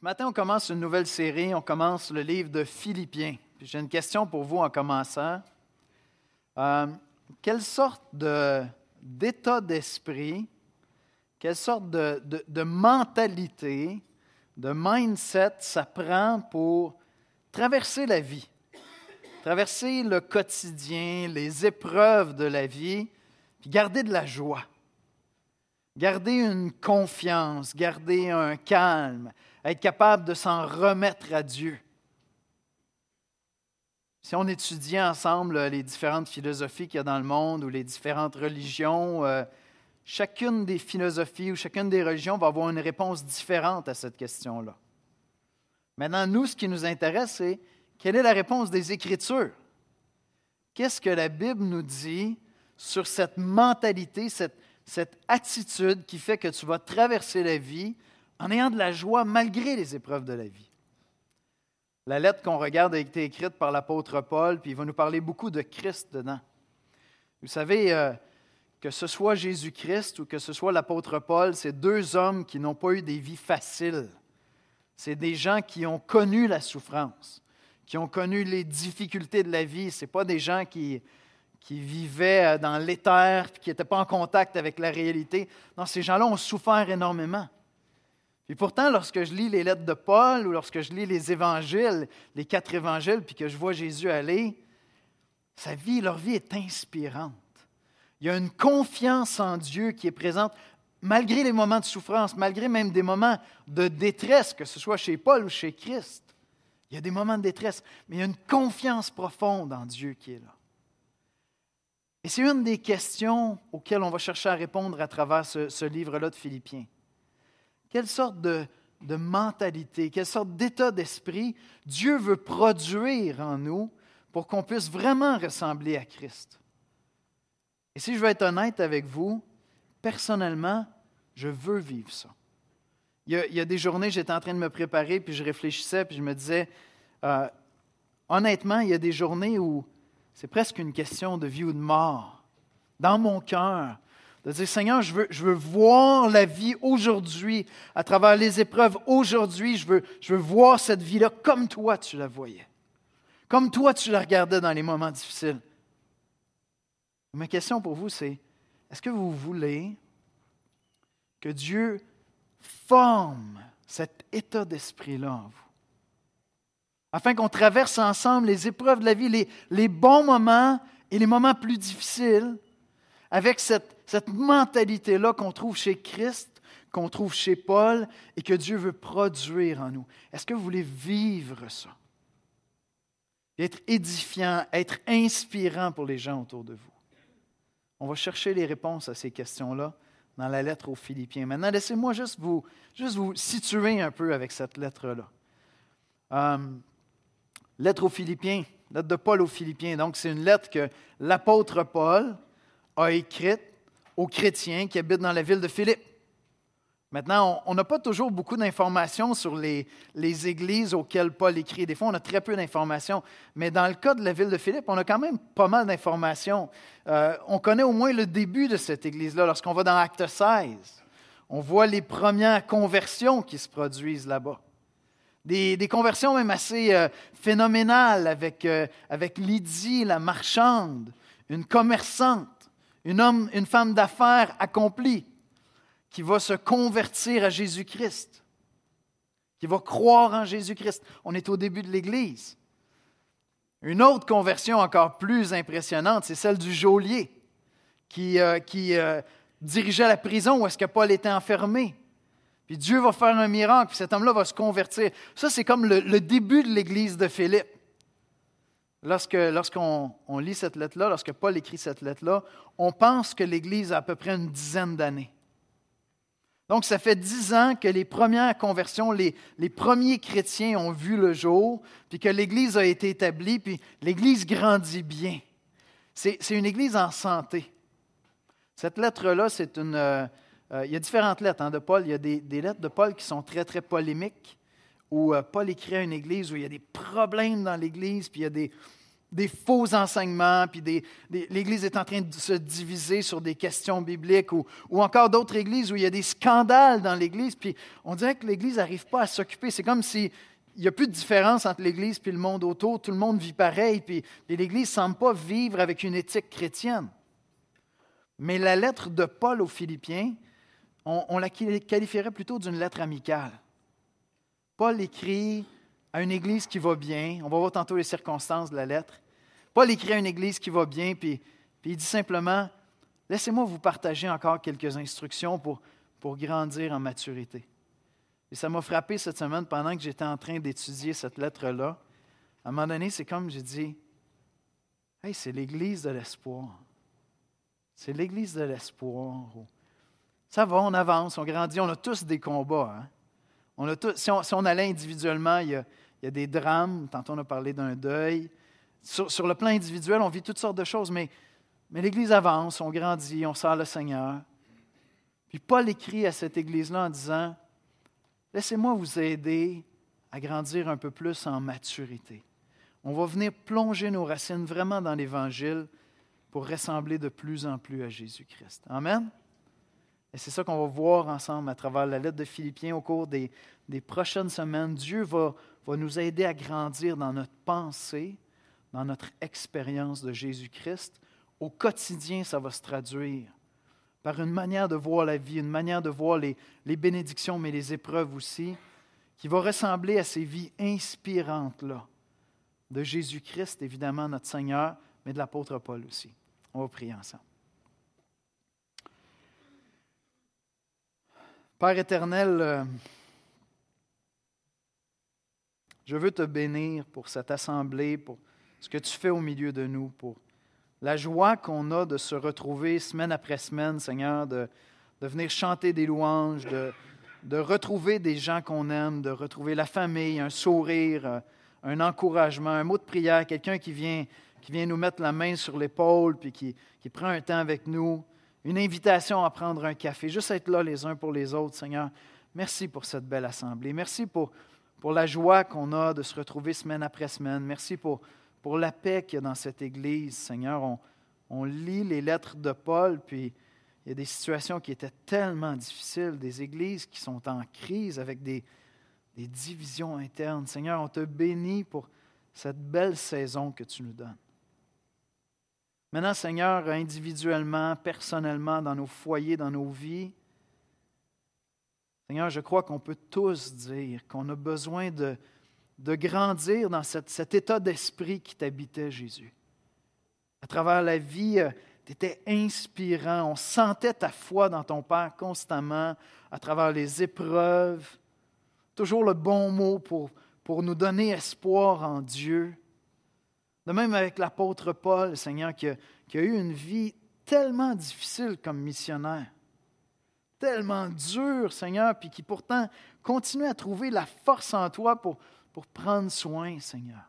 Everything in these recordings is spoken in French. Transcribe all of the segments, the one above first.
Ce matin, on commence une nouvelle série, on commence le livre de Philippiens. J'ai une question pour vous en commençant. Euh, quelle sorte d'état d'esprit, quelle sorte de, de, mentalité, de mindset ça prend pour traverser la vie, traverser le quotidien, les épreuves de la vie, puis garder de la joie, garder une confiance, garder un calme, être capable de s'en remettre à Dieu. Si on étudie ensemble euh, les différentes philosophies qu'il y a dans le monde ou les différentes religions, euh, chacune des philosophies ou chacune des religions va avoir une réponse différente à cette question-là. Maintenant, nous, ce qui nous intéresse, c'est quelle est la réponse des Écritures? Qu'est-ce que la Bible nous dit sur cette mentalité, cette attitude qui fait que tu vas traverser la vie en ayant de la joie malgré les épreuves de la vie. La lettre qu'on regarde a été écrite par l'apôtre Paul, puis il va nous parler beaucoup de Christ dedans. Vous savez, euh, que ce soit Jésus-Christ ou que ce soit l'apôtre Paul, c'est deux hommes qui n'ont pas eu des vies faciles. C'est des gens qui ont connu la souffrance, qui ont connu les difficultés de la vie. Ce pas des gens qui, qui vivaient euh, dans l'éther, qui n'étaient pas en contact avec la réalité. Non, ces gens-là ont souffert énormément. Et pourtant, lorsque je lis les lettres de Paul ou lorsque je lis les évangiles, les quatre évangiles, puis que je vois Jésus aller, sa vie, leur vie est inspirante. Il y a une confiance en Dieu qui est présente malgré les moments de souffrance, malgré même des moments de détresse, que ce soit chez Paul ou chez Christ. Il y a des moments de détresse, mais il y a une confiance profonde en Dieu qui est là. Et c'est une des questions auxquelles on va chercher à répondre à travers ce, livre-là de Philippiens. Quelle sorte de, mentalité, quelle sorte d'état d'esprit Dieu veut produire en nous pour qu'on puisse vraiment ressembler à Christ. Et si je veux être honnête avec vous, personnellement, je veux vivre ça. Il y a, des journées, j'étais en train de me préparer, puis je réfléchissais, puis je me disais, euh, honnêtement, il y a des journées où c'est presque une question de vie ou de mort. Dans mon cœur, de dire, Seigneur, je veux, voir la vie aujourd'hui, à travers les épreuves aujourd'hui, je veux, je veux voir cette vie-là comme toi tu la voyais, comme toi tu la regardais dans les moments difficiles. Ma question pour vous, c'est, est-ce que vous voulez que Dieu forme cet état d'esprit-là en vous? afin qu'on traverse ensemble les épreuves de la vie, les, les, bons moments et les moments plus difficiles, avec cette, cette mentalité-là qu'on trouve chez Christ, qu'on trouve chez Paul et que Dieu veut produire en nous. Est-ce que vous voulez vivre ça? Être édifiant, être inspirant pour les gens autour de vous. On va chercher les réponses à ces questions-là dans la lettre aux Philippiens. Maintenant, laissez-moi juste vous, juste vous situer un peu avec cette lettre-là. Euh, lettre aux Philippiens, lettre de Paul aux Philippiens. Donc, c'est une lettre que l'apôtre Paul, a écrite aux chrétiens qui habitent dans la ville de Philippe. Maintenant, on n'a pas toujours beaucoup d'informations sur les, les, églises auxquelles Paul écrit. Des fois, on a très peu d'informations. Mais dans le cas de la ville de Philippe, on a quand même pas mal d'informations. Euh, on connaît au moins le début de cette église-là. Lorsqu'on va dans Acte 16, on voit les premières conversions qui se produisent là-bas. Des, des, conversions même assez euh, phénoménales avec, euh, avec Lydie, la marchande, une commerçante homme, une femme d'affaires accomplie qui va se convertir à Jésus-Christ, qui va croire en Jésus-Christ. On est au début de l'Église. Une autre conversion encore plus impressionnante, c'est celle du geôlier qui, euh, euh, dirigeait la prison où est-ce que Paul était enfermé. Puis Dieu va faire un miracle, puis cet homme-là va se convertir. Ça, c'est comme le début de l'Église de Philippe. Lorsqu'on lit cette lettre-là, lorsque Paul écrit cette lettre-là, on pense que l'Église a à peu près une dizaine d'années. Donc, ça fait dix ans que les premières conversions, les, les, premiers chrétiens ont vu le jour, puis que l'Église a été établie, puis l'Église grandit bien. C'est une Église en santé. Cette lettre-là, c'est une... Euh, euh, il y a différentes lettres hein, de Paul. Il y a des lettres de Paul qui sont très, très polémiques où euh, Paul écrit à une église où il y a des problèmes dans l'église, puis il y a des, faux enseignements, puis l'Église est en train de se diviser sur des questions bibliques, ou, encore d'autres églises où il y a des scandales dans l'Église, puis on dirait que l'Église n'arrive pas à s'occuper. C'est comme s'il n'y a plus de différence entre l'Église et le monde autour, tout le monde vit pareil, puis, l'Église ne semble pas vivre avec une éthique chrétienne. Mais la lettre de Paul aux Philippiens, on la qualifierait plutôt d'une lettre amicale. Paul écrit à une église qui va bien. On va voir tantôt les circonstances de la lettre. Paul écrit à une église qui va bien, puis, il dit simplement, laissez-moi vous partager encore quelques instructions pour, pour grandir en maturité. Et ça m'a frappé cette semaine pendant que j'étais en train d'étudier cette lettre-là. À un moment donné, c'est comme j'ai dit, hey, c'est l'église de l'espoir. C'est l'église de l'espoir. Ça va, on avance, on grandit, on a tous des combats. Hein? si, on, allait individuellement, il y, a, des drames. Tantôt, on a parlé d'un deuil. Sur, le plan individuel, on vit toutes sortes de choses, mais, mais l'Église avance, on grandit, on sert le Seigneur. Puis Paul écrit à cette Église-là en disant Laissez-moi vous aider à grandir un peu plus en maturité. On va venir plonger nos racines vraiment dans l'Évangile pour ressembler de plus en plus à Jésus-Christ. Amen. Et c'est ça qu'on va voir ensemble à travers la lettre de Philippiens au cours des, prochaines semaines. Dieu va, nous aider à grandir dans notre pensée, dans notre expérience de Jésus-Christ. Au quotidien, ça va se traduire par une manière de voir la vie, une manière de voir les, les bénédictions, mais les épreuves aussi, qui va ressembler à ces vies inspirantes-là, de Jésus-Christ, évidemment, notre Seigneur, mais de l'apôtre Paul aussi. On va prier ensemble. Père éternel, euh, je veux te bénir pour cette assemblée, pour ce que tu fais au milieu de nous, pour la joie qu'on a de se retrouver semaine après semaine, Seigneur, de, de venir chanter des louanges, de, de retrouver des gens qu'on aime, de retrouver la famille, un sourire, euh, un encouragement, un mot de prière, quelqu'un qui vient, qui vient nous mettre la main sur l'épaule, puis qui, qui prend un temps avec nous une invitation à prendre un café, juste être là les uns pour les autres, Seigneur. Merci pour cette belle assemblée. Merci pour, pour la joie qu'on a de se retrouver semaine après semaine. Merci pour, pour la paix qu'il y a dans cette Église, Seigneur. On, on lit les lettres de Paul, puis il y a des situations qui étaient tellement difficiles, des églises qui sont en crise avec des, des divisions internes. Seigneur, on te bénit pour cette belle saison que tu nous donnes. Maintenant, Seigneur, individuellement, personnellement, dans nos foyers, dans nos vies, Seigneur, je crois qu'on peut tous dire qu'on a besoin de, de grandir dans cet état d'esprit qui t'habitait, Jésus. À travers la vie, euh, tu étais inspirant, on sentait ta foi dans ton Père constamment, à travers les épreuves, toujours le bon mot pour, pour nous donner espoir en Dieu. De même avec l'apôtre Paul, Seigneur, qui a, eu une vie tellement difficile comme missionnaire, tellement dure, Seigneur, puis qui pourtant continue à trouver la force en toi pour, pour prendre soin, Seigneur.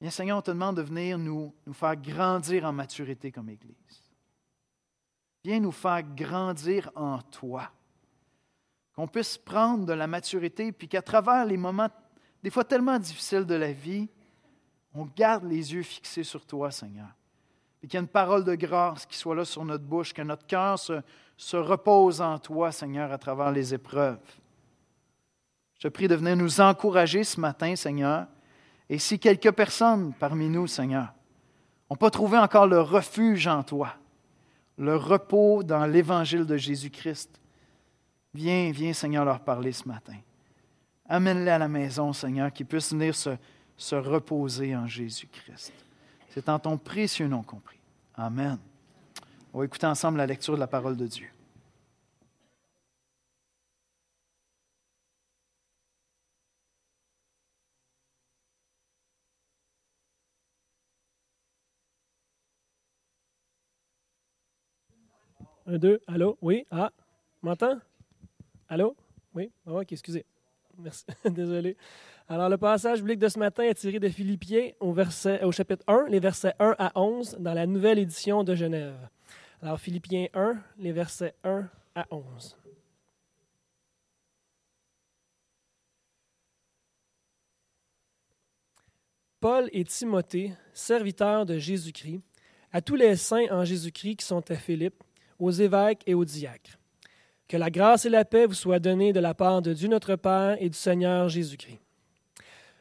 Bien, Seigneur, on te demande de venir nous, nous faire grandir en maturité comme Église. Viens nous faire grandir en toi. Qu'on puisse prendre de la maturité, puis qu'à travers les moments des fois tellement difficiles de la vie, on garde les yeux fixés sur toi, Seigneur. Et qu'il y a une parole de grâce qui soit là sur notre bouche, que notre cœur se, se repose en toi, Seigneur, à travers les épreuves. Je prie de venir nous encourager ce matin, Seigneur. Et si quelques personnes parmi nous, Seigneur, n'ont pas trouvé encore le refuge en toi, le repos dans l'évangile de Jésus-Christ, viens, viens, Seigneur, leur parler ce matin. Amène-les à la maison, Seigneur, qu'ils puissent venir se, reposer en Jésus-Christ. C'est en ton précieux nom compris. Amen. On va écouter ensemble la lecture de la parole de Dieu. Un, deux, allô, oui, ah, m'entends? Allô? Oui, ah, ok, excusez. Désolé. Alors, le passage biblique de ce matin est tiré de Philippiens au, verset, au chapitre 1, les versets 1 à 11, dans la nouvelle édition de Genève. Alors, Philippiens 1, les versets 1 à 11. Paul et Timothée, serviteurs de Jésus-Christ, à tous les saints en Jésus-Christ qui sont à Philippe, aux évêques et aux diacres que la grâce et la paix vous soient données de la part de Dieu notre Père et du Seigneur Jésus-Christ.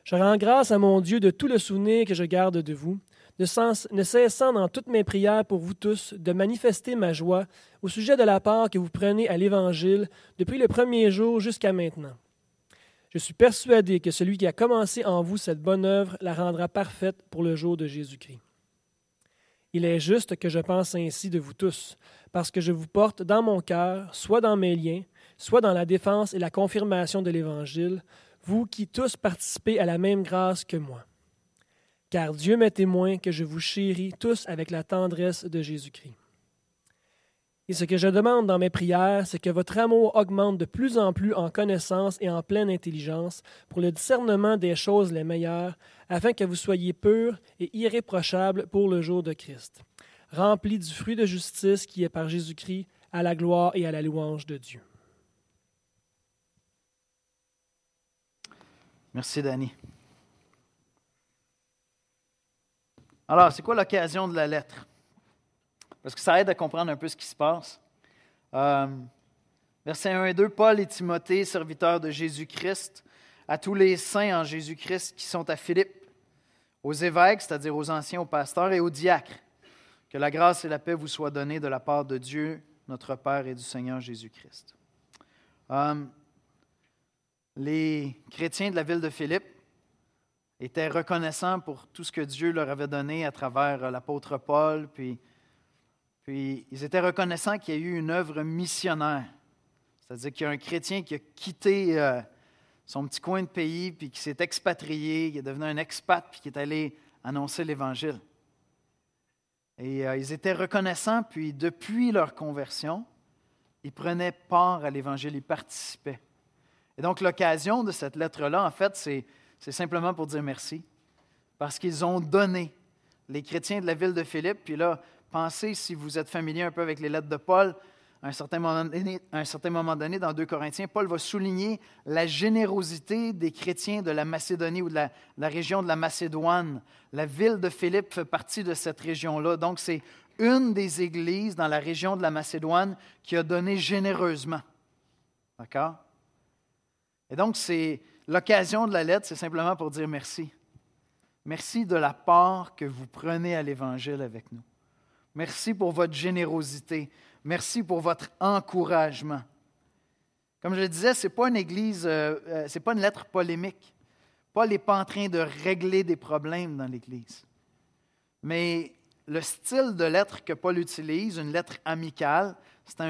Je rends grâce à mon Dieu de tout le souvenir que je garde de vous, ne, cessant dans toutes mes prières pour vous tous de manifester ma joie au sujet de la part que vous prenez à l'Évangile depuis le premier jour jusqu'à maintenant. Je suis persuadé que celui qui a commencé en vous cette bonne œuvre la rendra parfaite pour le jour de Jésus-Christ. Il est juste que je pense ainsi de vous tous, parce que je vous porte dans mon cœur, soit dans mes liens, soit dans la défense et la confirmation de l'Évangile, vous qui tous participez à la même grâce que moi. Car Dieu m'est témoin que je vous chéris tous avec la tendresse de Jésus-Christ. Et ce que je demande dans mes prières, c'est que votre amour augmente de plus en plus en connaissance et en pleine intelligence pour le discernement des choses les meilleures, afin que vous soyez purs et irréprochables pour le jour de Christ, remplis du fruit de justice qui est par Jésus-Christ, à la gloire et à la louange de Dieu. Merci, Danny. Alors, c'est quoi l'occasion de la lettre? parce que ça aide à comprendre un peu ce qui se passe. Euh, versets 1 et 2, Paul et Timothée, serviteurs de Jésus-Christ, à tous les saints en Jésus-Christ qui sont à Philippe, aux évêques, c'est-à-dire aux anciens, aux pasteurs et aux diacres, que la grâce et la paix vous soient données de la part de Dieu, notre Père et du Seigneur Jésus-Christ. Euh, les chrétiens de la ville de Philippe étaient reconnaissants pour tout ce que Dieu leur avait donné à travers euh, l'apôtre Paul, puis puis ils étaient reconnaissants qu'il y a eu une œuvre missionnaire. C'est-à-dire qu'il y a un chrétien qui a quitté euh, son petit coin de pays, puis qui s'est expatrié, qui est devenu un expat, puis qui est allé annoncer l'Évangile. Et euh, ils étaient reconnaissants, puis depuis leur conversion, ils prenaient part à l'Évangile, ils participaient. Et donc l'occasion de cette lettre-là, en fait, c'est, simplement pour dire merci, parce qu'ils ont donné. Les chrétiens de la ville de Philippe, puis là, Pensez, si vous êtes familier un peu avec les lettres de Paul, à un certain moment donné, dans 2 Corinthiens, Paul va souligner la générosité des chrétiens de la Macédonie ou de la, la région de la Macédoine. La ville de Philippe fait partie de cette région-là. Donc, c'est une des églises dans la région de la Macédoine qui a donné généreusement. D'accord? Et donc, c'est l'occasion de la lettre, c'est simplement pour dire merci. Merci de la part que vous prenez à l'Évangile avec nous. Merci pour votre générosité. Merci pour votre encouragement. Comme je le disais, ce n'est pas une église, euh, euh, c'est pas une lettre polémique. Paul n'est pas en train de régler des problèmes dans l'église. Mais le style de lettre que Paul utilise, une lettre amicale, c'est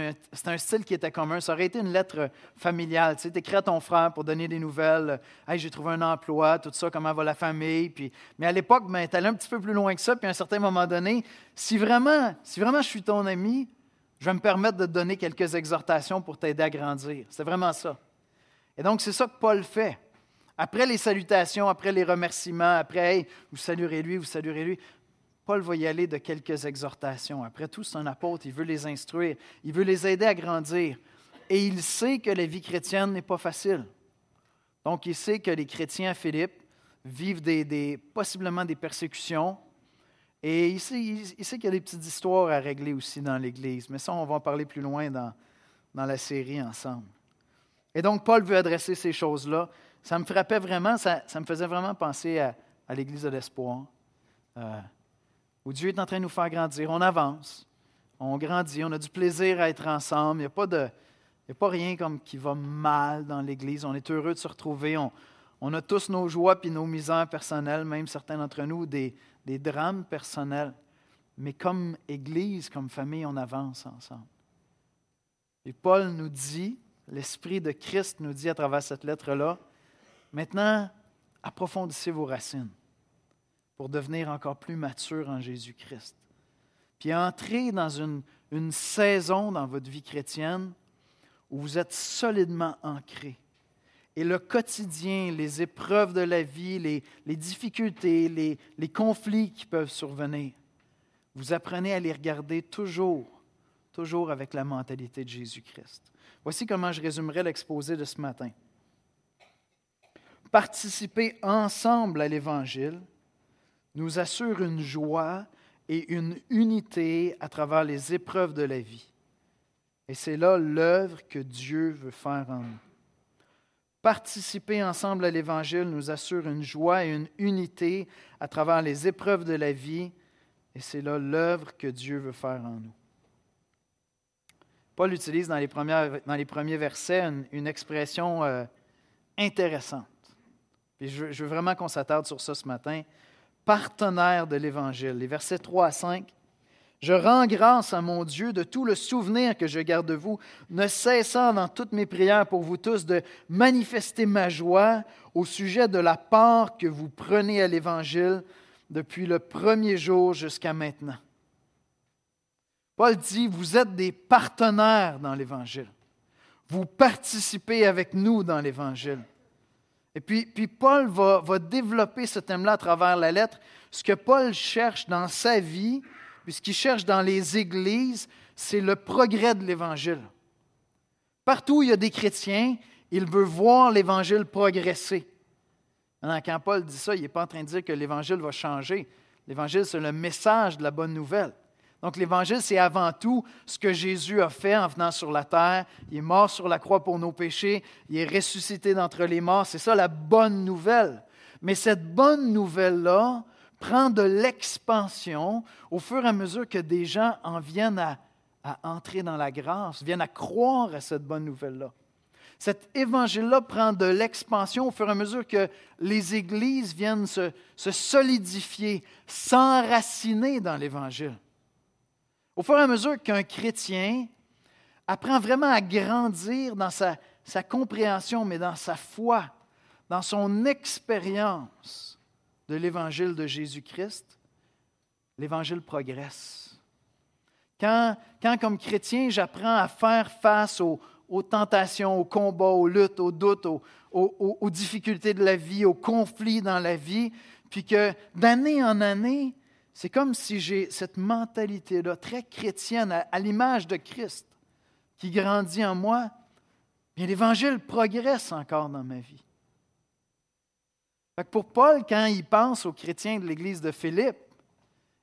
un, style qui était commun. Ça aurait été une lettre familiale. Tu sais, écris à ton frère pour donner des nouvelles. Euh, hey, j'ai trouvé un emploi, tout ça, comment va la famille. Puis, mais à l'époque, ben, tu un petit peu plus loin que ça. Puis à un certain moment donné, si vraiment, si vraiment je suis ton ami, je vais me permettre de te donner quelques exhortations pour t'aider à grandir. C'est vraiment ça. Et donc, c'est ça que Paul fait. Après les salutations, après les remerciements, après, hey, vous saluerez lui, vous saluerez lui. Paul va y aller de quelques exhortations. Après tout, c'est un apôtre, il veut les instruire, il veut les aider à grandir. Et il sait que la vie chrétienne n'est pas facile. Donc, il sait que les chrétiens à Philippe vivent possiblement des persécutions. Et il sait, il sait qu'il y a des petites histoires à régler aussi dans l'Église. Mais ça, on va en parler plus loin dans, dans la série ensemble. Et donc, Paul veut adresser ces choses-là. Ça me frappait vraiment, ça, me faisait vraiment penser à, l'Église de l'espoir. Euh, où Dieu est en train de nous faire grandir. On avance, on grandit, on a du plaisir à être ensemble. Il n'y a, pas de, pas rien comme qui va mal dans l'Église. On est heureux de se retrouver. On, on a tous nos joies puis nos misères personnelles, même certains d'entre nous, des, des drames personnels. Mais comme Église, comme famille, on avance ensemble. Et Paul nous dit, l'Esprit de Christ nous dit à travers cette lettre-là, maintenant, approfondissez vos racines pour devenir encore plus mature en Jésus-Christ. Puis entrer dans une, une saison dans votre vie chrétienne où vous êtes solidement ancré. Et le quotidien, les épreuves de la vie, les, les difficultés, les, les conflits qui peuvent survenir, vous apprenez à les regarder toujours, toujours avec la mentalité de Jésus-Christ. Voici comment je résumerai l'exposé de ce matin. Participer ensemble à l'Évangile nous assure une joie et une unité à travers les épreuves de la vie. Et c'est là l'œuvre que Dieu veut faire en nous. Participer ensemble à l'Évangile nous assure une joie et une unité à travers les épreuves de la vie, et c'est là l'œuvre que Dieu veut faire en nous. Paul utilise dans les, premiers versets une, expression euh, intéressante. Et je, je veux vraiment qu'on s'attarde sur ça ce matin partenaires de l'Évangile. Les versets 3 à 5. Je rends grâce à mon Dieu de tout le souvenir que je garde de vous, ne cessant dans toutes mes prières pour vous tous de manifester ma joie au sujet de la part que vous prenez à l'Évangile depuis le premier jour jusqu'à maintenant. Paul dit, vous êtes des partenaires dans l'Évangile. Vous participez avec nous dans l'Évangile. Et puis, Paul va, va, développer ce thème-là à travers la lettre. Ce que Paul cherche dans sa vie, puis ce qu'il cherche dans les églises, c'est le progrès de l'Évangile. Partout où il y a des chrétiens, il veut voir l'Évangile progresser. Maintenant, quand Paul dit ça, il n'est pas en train de dire que l'Évangile va changer. L'Évangile, c'est le message de la bonne nouvelle. Donc l'Évangile, c'est avant tout ce que Jésus a fait en venant sur la terre. Il est mort sur la croix pour nos péchés, il est ressuscité d'entre les morts. C'est ça la bonne nouvelle. Mais cette bonne nouvelle-là prend de l'expansion au fur et à mesure que des gens en viennent à, entrer dans la grâce, viennent à croire à cette bonne nouvelle-là. Cet évangile-là prend de l'expansion au fur et à mesure que les églises viennent se solidifier, s'enraciner dans l'évangile. Au fur et à mesure qu'un chrétien apprend vraiment à grandir dans sa, compréhension, mais dans sa foi, dans son expérience de l'évangile de Jésus-Christ, l'évangile progresse. Quand, quand, comme chrétien, j'apprends à faire face aux, tentations, aux combats, aux luttes, aux doutes, aux, aux difficultés de la vie, aux conflits dans la vie, puis que d'année en année, c'est comme si j'ai cette mentalité-là très chrétienne à, l'image de Christ qui grandit en moi, mais l'Évangile progresse encore dans ma vie. pour Paul, quand il pense aux chrétiens de l'Église de Philippe,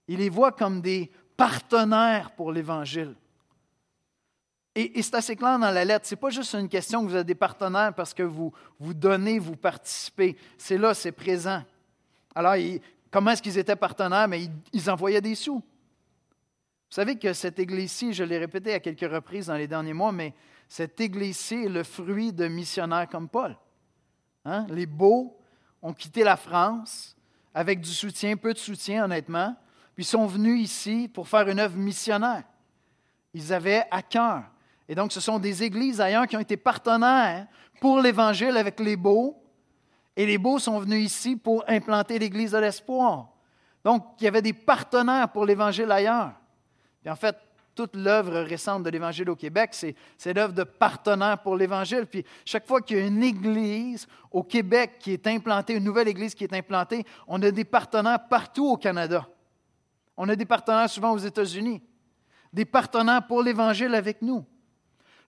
il les voit comme des partenaires pour l'Évangile. Et, c'est assez clair dans la lettre, ce n'est pas juste une question que vous avez des partenaires parce que vous, vous donnez, vous participez. C'est là, c'est présent. Alors, il, Comment est-ce qu'ils étaient partenaires? Mais ils, envoyaient des sous. Vous savez que cette Église-ci, je l'ai répété à quelques reprises dans les derniers mois, mais cette Église-ci est le fruit de missionnaires comme Paul. Hein? Les beaux ont quitté la France avec du soutien, peu de soutien honnêtement, puis sont venus ici pour faire une œuvre missionnaire. Ils avaient à cœur. Et donc, ce sont des églises ailleurs qui ont été partenaires pour l'Évangile avec les beaux, et les Beaux sont venus ici pour implanter l'Église de l'Espoir. Donc, il y avait des partenaires pour l'Évangile ailleurs. en fait, toute l'œuvre récente de l'Évangile au Québec, c'est l'œuvre de partenaires pour l'Évangile. Puis chaque fois qu'il y a une église au Québec qui est implantée, une nouvelle église qui est implantée, on a des partenaires partout au Canada. On a des partenaires souvent aux États-Unis, des partenaires pour l'Évangile avec nous.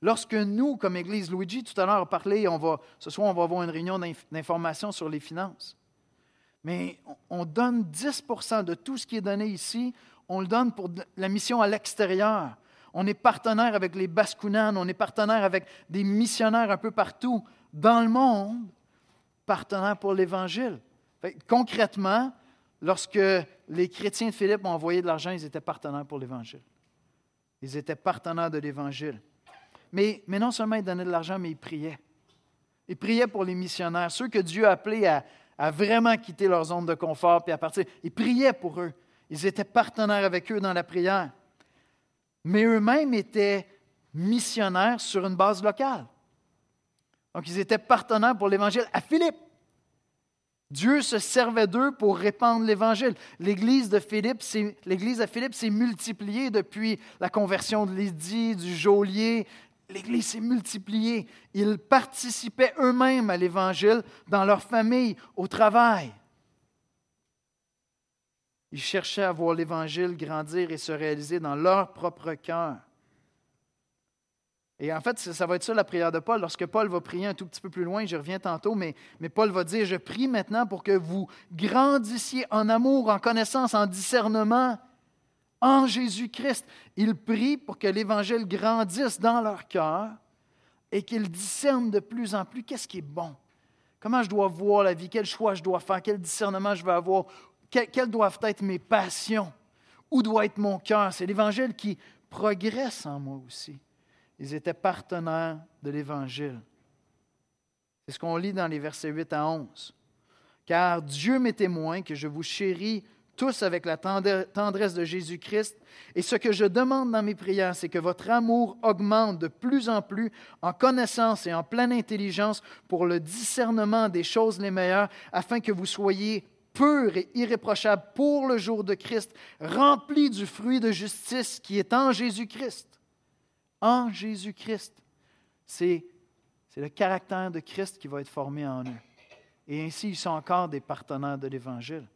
Lorsque nous, comme Église, Luigi tout à l'heure a parlé, on va, ce soir on va avoir une réunion d'information sur les finances. Mais on donne 10 de tout ce qui est donné ici, on le donne pour la mission à l'extérieur. On est partenaire avec les Baskounan, on est partenaire avec des missionnaires un peu partout dans le monde, partenaire pour l'Évangile. Concrètement, lorsque les chrétiens de Philippe ont envoyé de l'argent, ils étaient partenaires pour l'Évangile. Ils étaient partenaires de l'Évangile. Mais, non seulement ils donnaient de l'argent, mais ils priaient. Ils priaient pour les missionnaires, ceux que Dieu a appelés à, vraiment quitter leur zone de confort et à partir. Ils priaient pour eux. Ils étaient partenaires avec eux dans la prière. Mais eux-mêmes étaient missionnaires sur une base locale. Donc, ils étaient partenaires pour l'Évangile à Philippe. Dieu se servait d'eux pour répandre l'Évangile. L'Église de Philippe, l'Église à Philippe s'est multipliée depuis la conversion de Lydie, du geôlier, L'Église s'est multipliée. Ils participaient eux-mêmes à l'Évangile dans leur famille, au travail. Ils cherchaient à voir l'Évangile grandir et se réaliser dans leur propre cœur. Et en fait, ça va être ça la prière de Paul. Lorsque Paul va prier un tout petit peu plus loin, je reviens tantôt, mais, mais Paul va dire, je prie maintenant pour que vous grandissiez en amour, en connaissance, en discernement, en Jésus-Christ. Ils prient pour que l'Évangile grandisse dans leur cœur et qu'ils discernent de plus en plus qu'est-ce qui est bon. Comment je dois voir la vie, quel choix je dois faire, quel discernement je vais avoir, quelles doivent être mes passions, où doit être mon cœur. C'est l'Évangile qui progresse en moi aussi. Ils étaient partenaires de l'Évangile. C'est ce qu'on lit dans les versets 8 à 11. Car Dieu m'est témoin que je vous chéris tous avec la tendresse de Jésus-Christ. Et ce que je demande dans mes prières, c'est que votre amour augmente de plus en plus en connaissance et en pleine intelligence pour le discernement des choses les meilleures, afin que vous soyez purs et irréprochables pour le jour de Christ, remplis du fruit de justice qui est en Jésus-Christ. En Jésus-Christ, c'est le caractère de Christ qui va être formé en eux. Et ainsi, ils sont encore des partenaires de l'Évangile.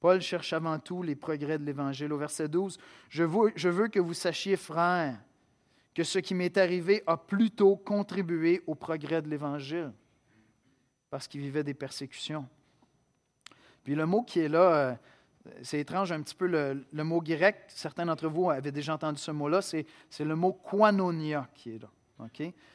Paul cherche avant tout les progrès de l'Évangile. Au verset 12, je veux, que vous sachiez, frères, que ce qui m'est arrivé a plutôt contribué au progrès de l'Évangile, parce qu'il vivait des persécutions. Puis le mot qui est là, euh, c'est étrange un petit peu le, mot grec, certains d'entre vous avaient déjà entendu ce mot-là, c'est, le mot koinonia qui est là.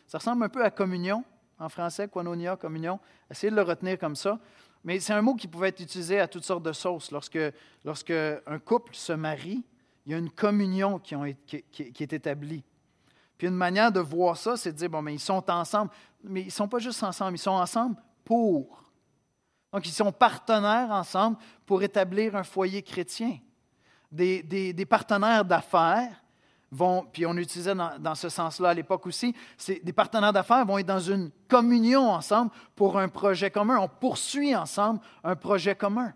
Ça ressemble un peu à communion en français, koinonia, communion. Essayez de le retenir comme ça. Mais c'est un mot qui pouvait être utilisé à toutes sortes de sources. Lorsque, lorsque un couple se marie, il y a une communion qui, est établie. Puis une manière de voir ça, c'est de dire, bon, mais ils sont ensemble, mais ils ne sont pas juste ensemble, ils sont ensemble pour. Donc, ils sont partenaires ensemble pour établir un foyer chrétien. des partenaires d'affaires puis on utilisait dans, ce sens-là à l'époque aussi, des partenaires d'affaires vont être dans une communion ensemble pour un projet commun. On poursuit ensemble un projet commun.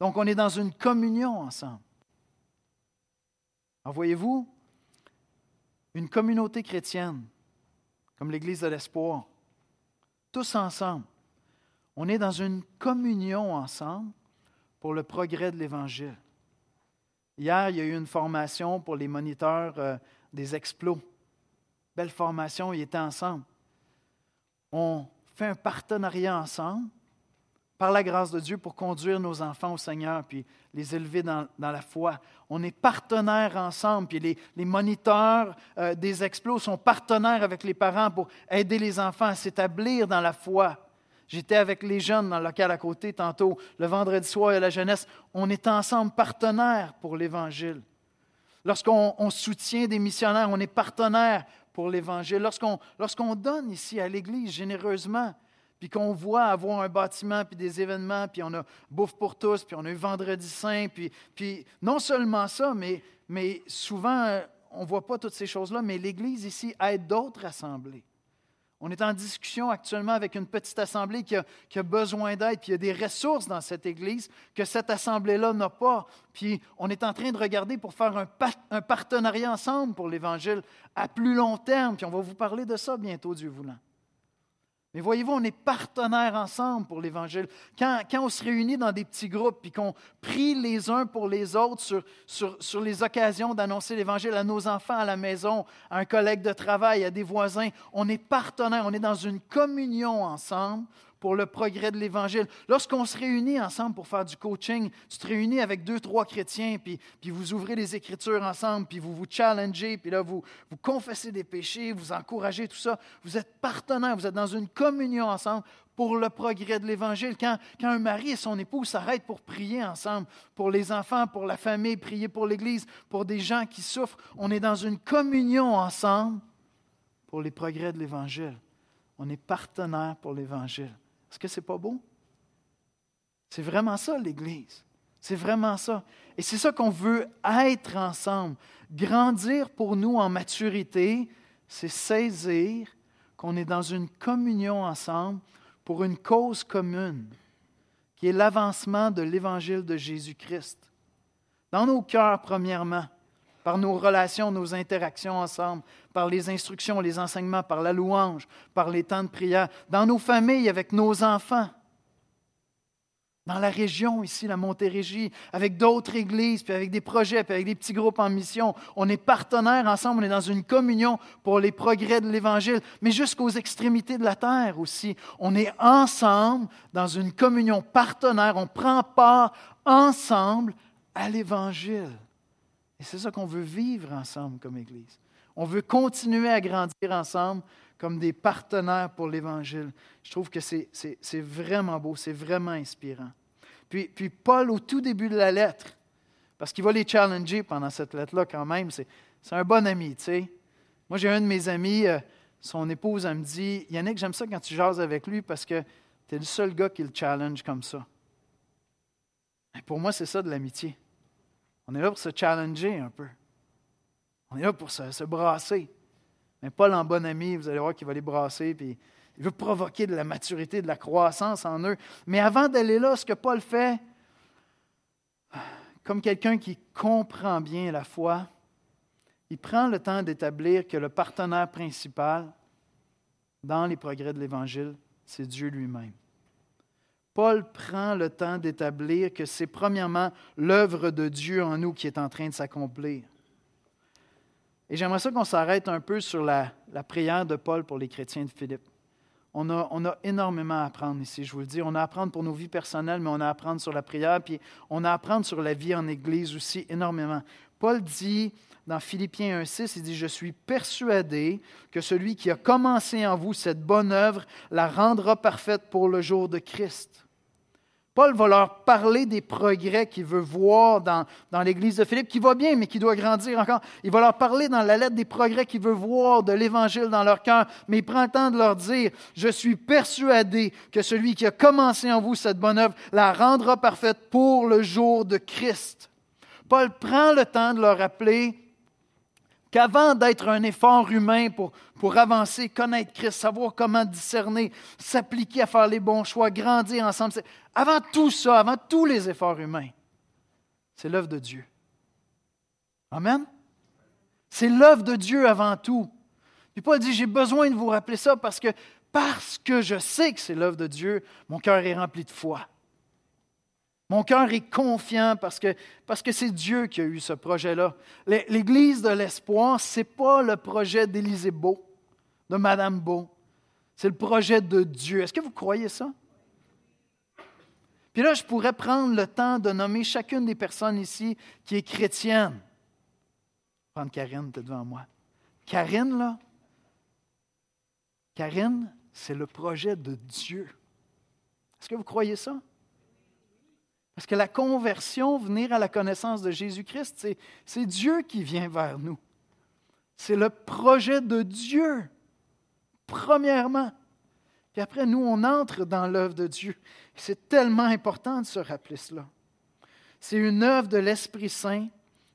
Donc on est dans une communion ensemble. En voyez-vous, une communauté chrétienne, comme l'Église de l'Espoir, tous ensemble, on est dans une communion ensemble pour le progrès de l'Évangile. Hier, il y a eu une formation pour les moniteurs euh, des explos. Belle formation, ils étaient ensemble. On fait un partenariat ensemble, par la grâce de Dieu, pour conduire nos enfants au Seigneur, puis les élever dans, la foi. On est partenaires ensemble, puis les, moniteurs euh, des explos sont partenaires avec les parents pour aider les enfants à s'établir dans la foi. J'étais avec les jeunes dans le local à côté tantôt. Le vendredi soir et la jeunesse, on est ensemble partenaires pour l'Évangile. Lorsqu'on soutient des missionnaires, on est partenaires pour l'Évangile. Lorsqu'on donne ici à l'Église généreusement, puis qu'on voit avoir un bâtiment, puis des événements, puis on a Bouffe pour tous, puis on a eu Vendredi Saint, puis, puis non seulement ça, mais, mais souvent, euh, on ne voit pas toutes ces choses-là, mais l'Église ici aide d'autres assemblées. On est en discussion actuellement avec une petite assemblée qui a, besoin d'aide, puis il y a des ressources dans cette Église que cette assemblée-là n'a pas. Puis on est en train de regarder pour faire un, un partenariat ensemble pour l'Évangile à plus long terme, puis on va vous parler de ça bientôt, Dieu voulant. Mais voyez-vous, on est partenaires ensemble pour l'Évangile. Quand, on se réunit dans des petits groupes et qu'on prie les uns pour les autres sur, sur les occasions d'annoncer l'Évangile à nos enfants, à la maison, à un collègue de travail, à des voisins, on est partenaires, on est dans une communion ensemble pour le progrès de l'Évangile. Lorsqu'on se réunit ensemble pour faire du coaching, tu te réunis avec deux, trois chrétiens, puis, puis vous ouvrez les Écritures ensemble, puis vous vous challengez, puis là, vous, vous confessez des péchés, vous encouragez tout ça. Vous êtes partenaires, vous êtes dans une communion ensemble pour le progrès de l'Évangile. Quand, quand, un mari et son épouse s'arrêtent pour prier ensemble, pour les enfants, pour la famille, prier pour l'Église, pour des gens qui souffrent, on est dans une communion ensemble pour les progrès de l'Évangile. On est partenaire pour l'Évangile. Est-ce que c'est pas beau? C'est vraiment ça, l'Église. C'est vraiment ça. Et c'est ça qu'on veut être ensemble. Grandir pour nous en maturité, c'est saisir qu'on est dans une communion ensemble pour une cause commune, qui est l'avancement de l'Évangile de Jésus-Christ. Dans nos cœurs, premièrement, par nos relations, nos interactions ensemble, par les instructions, les enseignements, par la louange, par les temps de prière, dans nos familles, avec nos enfants, dans la région ici, la Montérégie, avec d'autres églises, puis avec des projets, puis avec des petits groupes en mission. On est partenaires ensemble, on est dans une communion pour les progrès de l'Évangile, mais jusqu'aux extrémités de la terre aussi. On est ensemble dans une communion partenaire, on prend part ensemble à l'Évangile. Et c'est ça qu'on veut vivre ensemble comme Église. On veut continuer à grandir ensemble comme des partenaires pour l'Évangile. Je trouve que c'est vraiment beau, c'est vraiment inspirant. Puis, puis Paul, au tout début de la lettre, parce qu'il va les challenger pendant cette lettre-là quand même, c'est un bon ami, tu sais. Moi, j'ai un de mes amis, euh, son épouse, elle me dit, Yannick, j'aime ça quand tu jases avec lui parce que tu es le seul gars qui le challenge comme ça. Et pour moi, c'est ça de l'amitié. On est là pour se challenger un peu. On est là pour se, brasser. Mais Paul en bon ami, vous allez voir qu'il va les brasser, puis il veut provoquer de la maturité, de la croissance en eux. Mais avant d'aller là, ce que Paul fait, comme quelqu'un qui comprend bien la foi, il prend le temps d'établir que le partenaire principal dans les progrès de l'Évangile, c'est Dieu lui-même. Paul prend le temps d'établir que c'est premièrement l'œuvre de Dieu en nous qui est en train de s'accomplir. Et j'aimerais ça qu'on s'arrête un peu sur la, prière de Paul pour les chrétiens de Philippe. On a, on a, énormément à apprendre ici, je vous le dis. On a à apprendre pour nos vies personnelles, mais on a à apprendre sur la prière, puis on a à apprendre sur la vie en Église aussi énormément. Paul dit dans Philippiens 1.6, il dit, je suis persuadé que celui qui a commencé en vous cette bonne œuvre la rendra parfaite pour le jour de Christ. Paul va leur parler des progrès qu'il veut voir dans, l'Église de Philippe, qui va bien, mais qui doit grandir encore. Il va leur parler dans la lettre des progrès qu'il veut voir de l'Évangile dans leur cœur, mais il prend le temps de leur dire, je suis persuadé que celui qui a commencé en vous cette bonne œuvre la rendra parfaite pour le jour de Christ. Paul prend le temps de leur rappeler avant d'être un effort humain pour, pour avancer, connaître Christ, savoir comment discerner, s'appliquer à faire les bons choix, grandir ensemble, avant tout ça, avant tous les efforts humains, c'est l'œuvre de Dieu. Amen? C'est l'œuvre de Dieu avant tout. Puis Paul dit, j'ai besoin de vous rappeler ça parce que parce que je sais que c'est l'œuvre de Dieu, mon cœur est rempli de foi. Mon cœur est confiant parce que parce que c'est Dieu qui a eu ce projet-là. L'Église de l'espoir, c'est pas le projet d'Élisée Beau, de Madame Beau. C'est le projet de Dieu. Est-ce que vous croyez ça? Puis là, je pourrais prendre le temps de nommer chacune des personnes ici qui est chrétienne. Prendre Karine, tu devant moi. Karine, là, Karine, c'est le projet de Dieu. Est-ce que vous croyez ça? Parce que la conversion, venir à la connaissance de Jésus-Christ, c'est Dieu qui vient vers nous. C'est le projet de Dieu, premièrement. Puis après, nous, on entre dans l'œuvre de Dieu. C'est tellement important de se rappeler cela. C'est une œuvre de l'Esprit Saint,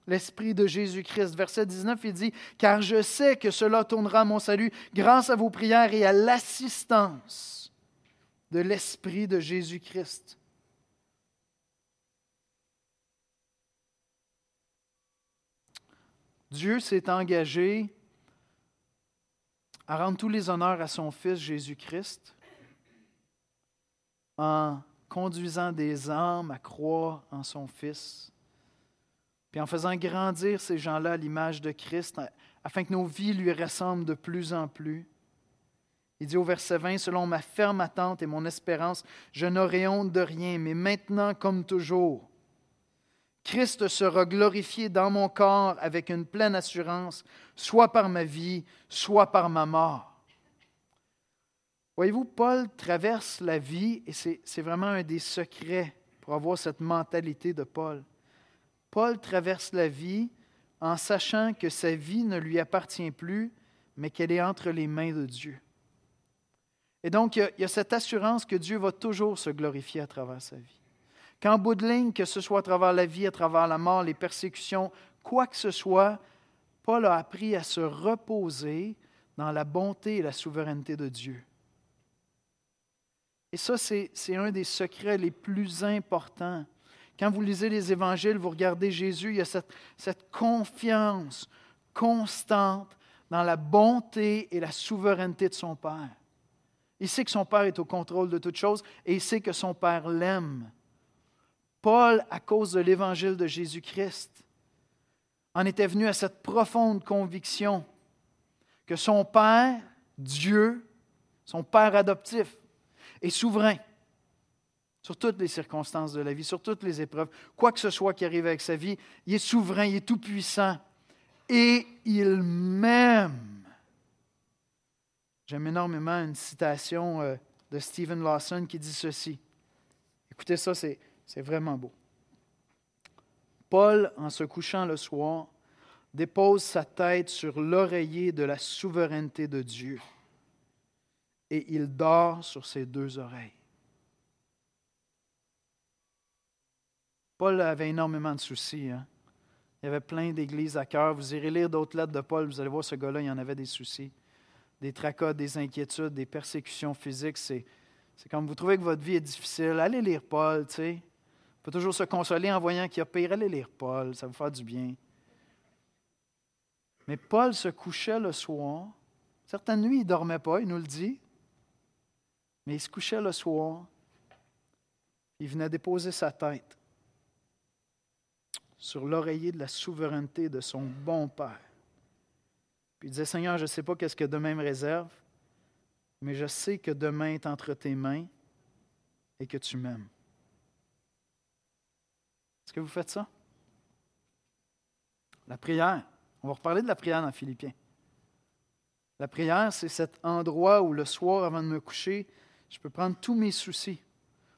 l'Esprit de Jésus-Christ. Verset 19, il dit, Car je sais que cela tournera mon salut grâce à vos prières et à l'assistance de l'Esprit de Jésus-Christ. Dieu s'est engagé à rendre tous les honneurs à son Fils Jésus-Christ en conduisant des âmes à croire en son Fils, puis en faisant grandir ces gens-là à l'image de Christ, afin que nos vies lui ressemblent de plus en plus. Il dit au verset 20, Selon ma ferme attente et mon espérance, je n'aurai honte de rien, mais maintenant comme toujours, Christ sera glorifié dans mon corps avec une pleine assurance, soit par ma vie, soit par ma mort. Voyez-vous, Paul traverse la vie, et c'est vraiment un des secrets pour avoir cette mentalité de Paul. Paul traverse la vie en sachant que sa vie ne lui appartient plus, mais qu'elle est entre les mains de Dieu. Et donc, il y, a, cette assurance que Dieu va toujours se glorifier à travers sa vie. Qu'en bout de ligne, que ce soit à travers la vie, à travers la mort, les persécutions, quoi que ce soit, Paul a appris à se reposer dans la bonté et la souveraineté de Dieu. Et ça, c'est un des secrets les plus importants. Quand vous lisez les évangiles, vous regardez Jésus, il y a cette, cette confiance constante dans la bonté et la souveraineté de son Père. Il sait que son Père est au contrôle de toutes choses et il sait que son Père l'aime. Paul, à cause de l'évangile de Jésus-Christ, en était venu à cette profonde conviction que son Père, Dieu, son Père adoptif, est souverain sur toutes les circonstances de la vie, sur toutes les épreuves, quoi que ce soit qui arrive avec sa vie, il est souverain, il est tout-puissant et il m'aime. J'aime énormément une citation euh, de Stephen Lawson qui dit ceci. Écoutez ça, c'est c'est vraiment beau. Paul, en se couchant le soir, dépose sa tête sur l'oreiller de la souveraineté de Dieu et il dort sur ses deux oreilles. Paul avait énormément de soucis. Hein. Il y avait plein d'églises à cœur. Vous irez lire d'autres lettres de Paul, vous allez voir ce gars-là, il y en avait des soucis. Des tracas, des inquiétudes, des persécutions physiques. C'est, c'est vous trouvez que votre vie est difficile, allez lire Paul, tu sais. On peut toujours se consoler en voyant qu'il y a pire. Allez lire Paul, ça vous fera du bien. Mais Paul se couchait le soir. Certaines nuits, il ne dormait pas, il nous le dit. Mais il se couchait le soir. Il venait déposer sa tête sur l'oreiller de la souveraineté de son bon Père. Puis il disait, Seigneur, je ne sais pas qu'est-ce que demain me réserve, mais je sais que demain est entre tes mains et que tu m'aimes. Est-ce que vous faites ça? La prière. On va reparler de la prière dans Philippiens. La prière, c'est cet endroit où le soir, avant de me coucher, je peux prendre tous mes soucis,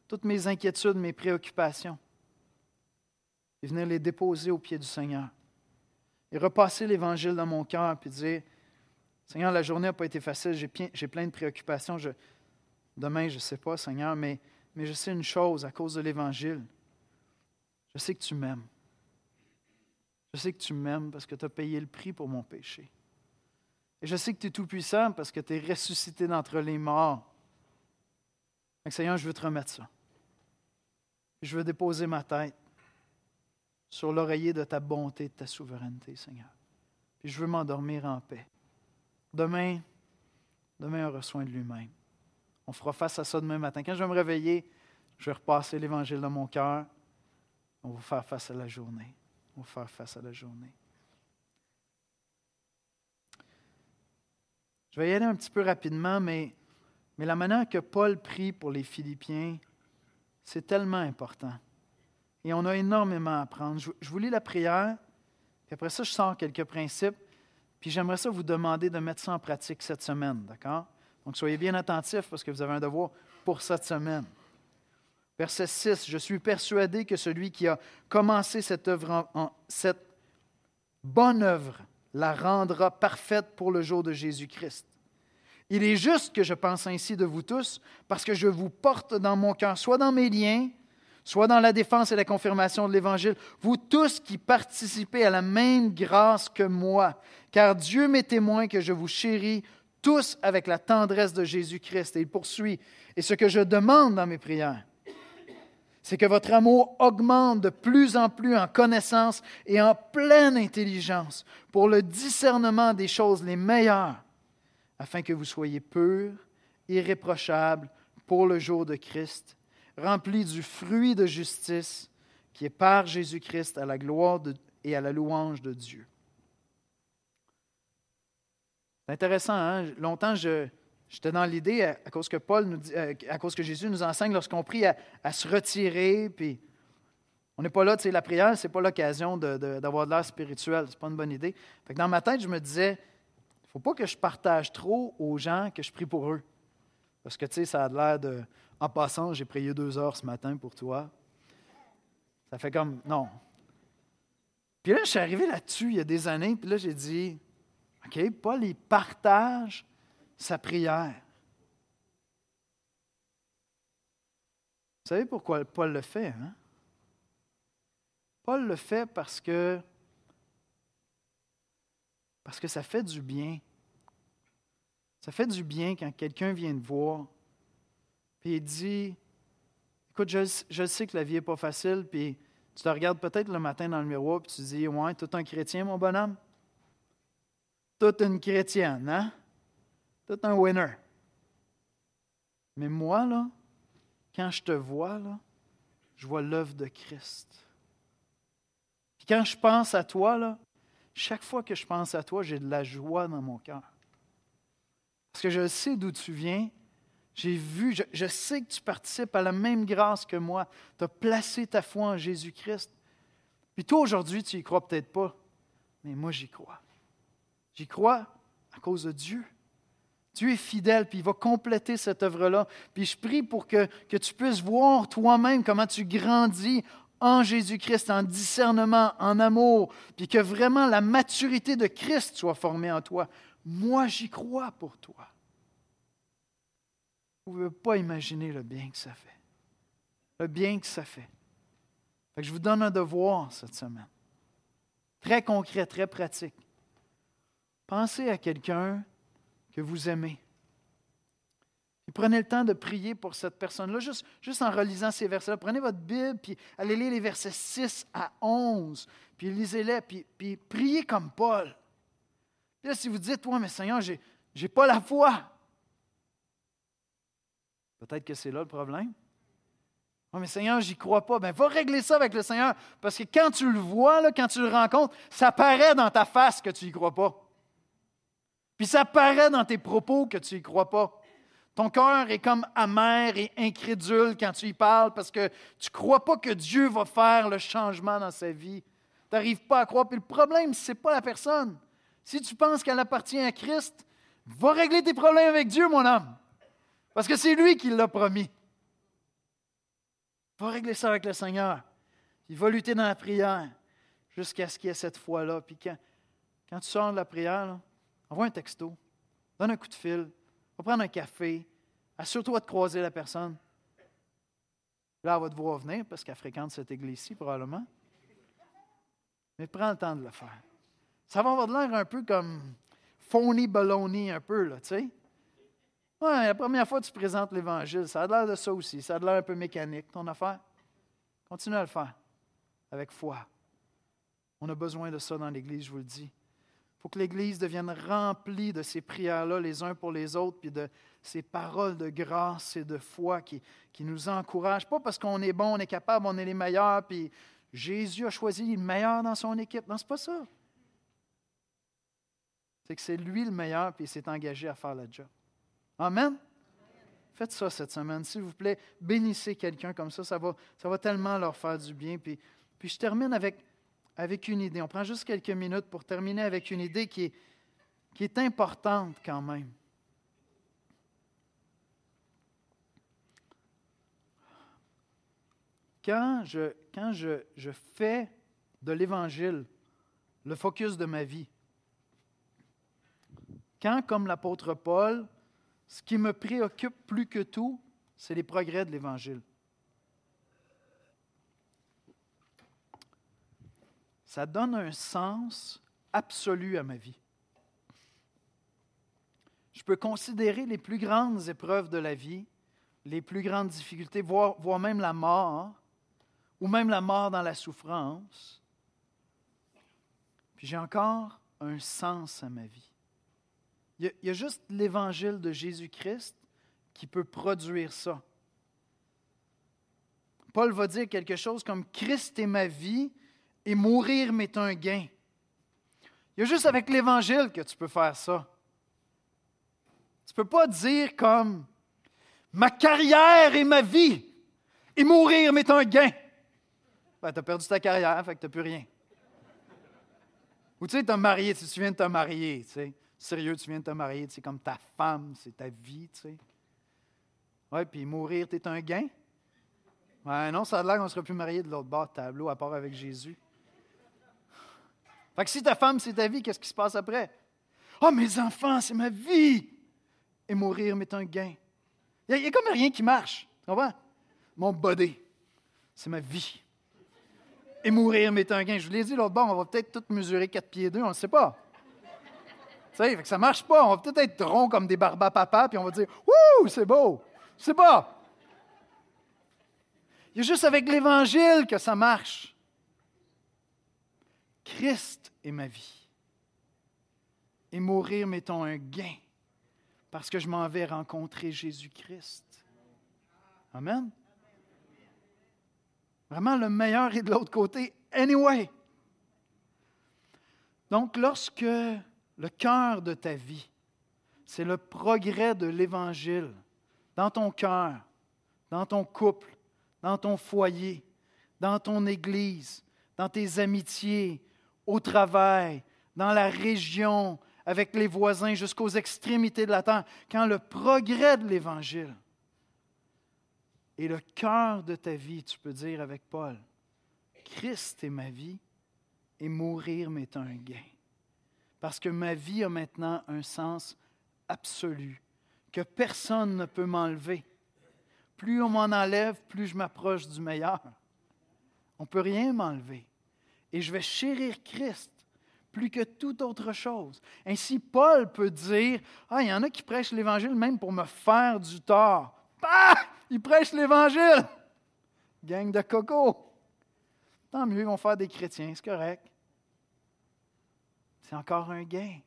toutes mes inquiétudes, mes préoccupations, et venir les déposer au pied du Seigneur. Et repasser l'Évangile dans mon cœur, puis dire, Seigneur, la journée n'a pas été facile, j'ai plein de préoccupations, demain, je ne sais pas, Seigneur, mais, mais je sais une chose à cause de l'Évangile. Je sais que tu m'aimes. Je sais que tu m'aimes parce que tu as payé le prix pour mon péché. Et je sais que tu es tout-puissant parce que tu es ressuscité d'entre les morts. Donc, Seigneur, je veux te remettre ça. Je veux déposer ma tête sur l'oreiller de ta bonté, de ta souveraineté, Seigneur. Puis je veux m'endormir en paix. Demain, demain, on reçoit de lui-même. On fera face à ça demain matin. Quand je vais me réveiller, je vais repasser l'évangile dans mon cœur. On va faire face à la journée. On va faire face à la journée. Je vais y aller un petit peu rapidement, mais, mais la manière que Paul prie pour les Philippiens, c'est tellement important. Et on a énormément à apprendre. Je, vous lis la prière, puis après ça, je sors quelques principes, puis j'aimerais ça vous demander de mettre ça en pratique cette semaine, d'accord? Donc soyez bien attentifs parce que vous avez un devoir pour cette semaine. Verset 6, je suis persuadé que celui qui a commencé cette, cette bonne œuvre la rendra parfaite pour le jour de Jésus-Christ. Il est juste que je pense ainsi de vous tous, parce que je vous porte dans mon cœur, soit dans mes liens, soit dans la défense et la confirmation de l'Évangile, vous tous qui participez à la même grâce que moi, car Dieu m'est témoin que je vous chéris tous avec la tendresse de Jésus-Christ. Et il poursuit, et ce que je demande dans mes prières, c'est que votre amour augmente de plus en plus en connaissance et en pleine intelligence pour le discernement des choses les meilleures, afin que vous soyez purs, irréprochables pour le jour de Christ, remplis du fruit de justice qui est par Jésus-Christ à la gloire et à la louange de Dieu. C'est intéressant, hein? Longtemps, je, J'étais dans l'idée, à, cause que Paul euh, à cause que Jésus nous enseigne lorsqu'on prie à, se retirer, puis on n'est pas là, tu sais, la prière, c'est pas l'occasion d'avoir de, l'air spirituel, c'est pas une bonne idée. Fait dans ma tête, je me disais, il ne faut pas que je partage trop aux gens que je prie pour eux. Parce que, tu sais, ça a l'air de, en passant, j'ai prié deux heures ce matin pour toi. Ça fait comme, non. Puis là, je suis arrivé là-dessus il y a des années, puis là, j'ai dit, OK, Paul, il partage sa prière. Vous savez pourquoi Paul le fait, hein? Paul le fait parce que parce que ça fait du bien. Ça fait du bien quand quelqu'un vient te voir puis il dit Écoute, je, je sais que la vie n'est pas facile, puis tu te regardes peut-être le matin dans le miroir, et tu dis Ouais, tout un chrétien, mon bonhomme. Toute une chrétienne, hein? C'est un winner. Mais moi, là, quand je te vois, là, je vois l'œuvre de Christ. Puis quand je pense à toi, là, chaque fois que je pense à toi, j'ai de la joie dans mon cœur. Parce que je sais d'où tu viens. J'ai vu, je, sais que tu participes à la même grâce que moi. Tu as placé ta foi en Jésus-Christ. Puis toi, aujourd'hui, tu y crois peut-être pas, mais moi, j'y crois. J'y crois à cause de Dieu. Dieu est fidèle, puis il va compléter cette œuvre-là. Puis je prie pour que, que tu puisses voir toi-même comment tu grandis en Jésus-Christ, en discernement, en amour, puis que vraiment la maturité de Christ soit formée en toi. Moi, j'y crois pour toi. Vous ne pouvez pas imaginer le bien que ça fait. Le bien que ça fait. je vous donne un devoir cette semaine. Très concret, très pratique. Pensez à quelqu'un que vous aimez. prenez le temps de prier pour cette personne-là, juste, juste en relisant ces versets-là. Prenez votre Bible, puis allez lire les versets 6 à 11, puis lisez-les, puis, priez comme Paul. Puis si vous dites, Oui, mais Seigneur, j'ai n'ai pas la foi. Peut-être que c'est là le problème. Oui, mais Seigneur, j'y crois pas. Ben, va régler ça avec le Seigneur. Parce que quand tu le vois, quand tu le rencontres, ça paraît dans ta face que tu n'y crois pas. Puis ça paraît dans tes propos que tu n'y crois pas. Ton cœur est comme amer et incrédule quand tu y parles parce que tu ne crois pas que Dieu va faire le changement dans sa vie. Tu n'arrives pas à croire. Puis le problème, ce n'est pas la personne. Si tu penses qu'elle appartient à Christ, va régler tes problèmes avec Dieu, mon homme. Parce que c'est lui qui l'a promis. Va régler ça avec le Seigneur. Il va lutter dans la prière jusqu'à ce qu'il y ait cette foi-là. Puis quand, quand, tu sors de la prière, là, Envoie un texto, donne un coup de fil, va prendre un café, assure-toi de croiser la personne. Là, elle va te voir venir parce qu'elle fréquente cette église-ci probablement. Mais prends le temps de le faire. Ça va avoir de l'air un peu comme phony baloney, un peu, là, tu sais. Ouais, la première fois que tu présentes l'Évangile, ça a l'air de ça aussi. Ça a l'air un peu mécanique, ton affaire. Continue à le faire avec foi. On a besoin de ça dans l'Église, je vous le dis faut que l'Église devienne remplie de ces prières-là les uns pour les autres, puis de ces paroles de grâce et de foi qui, qui nous encouragent. Pas parce qu'on est bon, on est capable, on est les meilleurs, puis Jésus a choisi le meilleur dans son équipe. Non, ce pas ça. C'est que c'est lui le meilleur, puis il s'est engagé à faire la job. Amen. Faites ça cette semaine, s'il vous plaît. Bénissez quelqu'un comme ça, ça va, ça va tellement leur faire du bien. Puis, puis je termine avec avec une idée. On prend juste quelques minutes pour terminer avec une idée qui est, qui est importante quand même. Quand je, quand je fais de l'Évangile le focus de ma vie, quand, comme l'apôtre Paul, ce qui me préoccupe plus que tout, c'est les progrès de l'Évangile. Ça donne un sens absolu à ma vie. Je peux considérer les plus grandes épreuves de la vie, les plus grandes difficultés, voire, même la mort, ou même la mort dans la souffrance. Puis j'ai encore un sens à ma vie. Il y a, il y a juste l'évangile de Jésus-Christ qui peut produire ça. Paul va dire quelque chose comme Christ est ma vie, et mourir m'est un gain. Il y a juste avec l'Évangile que tu peux faire ça. Tu ne peux pas dire comme ma carrière et ma vie et mourir m'est un gain. Ben, tu as perdu ta carrière, fait que tu n'as plus rien. Ou tu sais, tu es marié, tu viens de te marier, tu sais. Sérieux, tu viens de te marier, c'est comme ta femme, c'est ta vie, tu sais. Ouais, puis mourir, tu es un gain. Ouais non, ça a l'air qu'on ne sera plus marié de l'autre bord tableau, à part avec Jésus. Fait que si ta femme, c'est ta vie, qu'est-ce qui se passe après? Ah, oh, mes enfants, c'est ma vie! Et mourir m'est un gain. Il n'y a, comme rien qui marche. Tu comprends? Mon body, c'est ma vie. Et mourir m'est un gain. Je vous l'ai dit l'autre bord, on va peut-être tout mesurer quatre pieds deux, on ne sait pas. Tu sais, fait que ça marche pas. On va peut-être être rond comme des papa puis on va dire Ouh, c'est beau! C'est pas! Il y a juste avec l'Évangile que ça marche. Christ est ma vie. Et mourir m'étant un gain, parce que je m'en vais rencontrer Jésus-Christ. Amen. Vraiment, le meilleur est de l'autre côté, anyway. Donc, lorsque le cœur de ta vie, c'est le progrès de l'Évangile, dans ton cœur, dans ton couple, dans ton foyer, dans ton Église, dans tes amitiés, au travail, dans la région, avec les voisins, jusqu'aux extrémités de la terre, quand le progrès de l'Évangile est le cœur de ta vie, tu peux dire avec Paul, Christ est ma vie et mourir m'est un gain. Parce que ma vie a maintenant un sens absolu que personne ne peut m'enlever. Plus on m'en enlève, plus je m'approche du meilleur. On ne peut rien m'enlever et je vais chérir Christ plus que toute autre chose. Ainsi, Paul peut dire, ah, il y en a qui prêchent l'Évangile même pour me faire du tort. Bah, ils prêchent l'Évangile. Gang de coco. Tant mieux, ils vont faire des chrétiens, c'est correct. C'est encore un gain.